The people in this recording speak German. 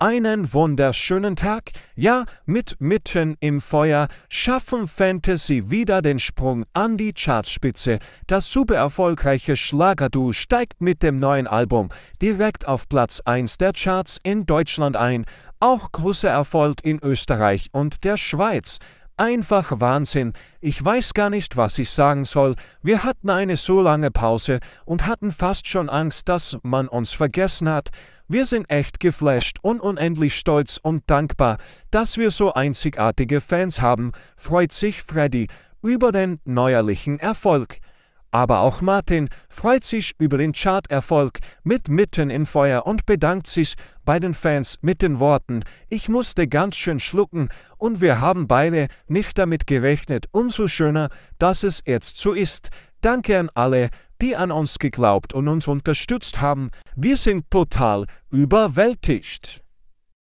Einen wunderschönen Tag, ja, mit Mitten im Feuer schaffen Fantasy wieder den Sprung an die Chartspitze. Das super erfolgreiche Schlagerdu steigt mit dem neuen Album direkt auf Platz 1 der Charts in Deutschland ein. Auch großer Erfolg in Österreich und der Schweiz. Einfach Wahnsinn. Ich weiß gar nicht, was ich sagen soll. Wir hatten eine so lange Pause und hatten fast schon Angst, dass man uns vergessen hat. Wir sind echt geflasht und unendlich stolz und dankbar, dass wir so einzigartige Fans haben, freut sich Freddy über den neuerlichen Erfolg. Aber auch Martin freut sich über den Charterfolg mit Mitten im Feuer und bedankt sich bei den Fans mit den Worten, ich musste ganz schön schlucken und wir haben beide nicht damit gerechnet, umso schöner, dass es jetzt so ist. Danke an alle, die an uns geglaubt und uns unterstützt haben. Wir sind total überwältigt.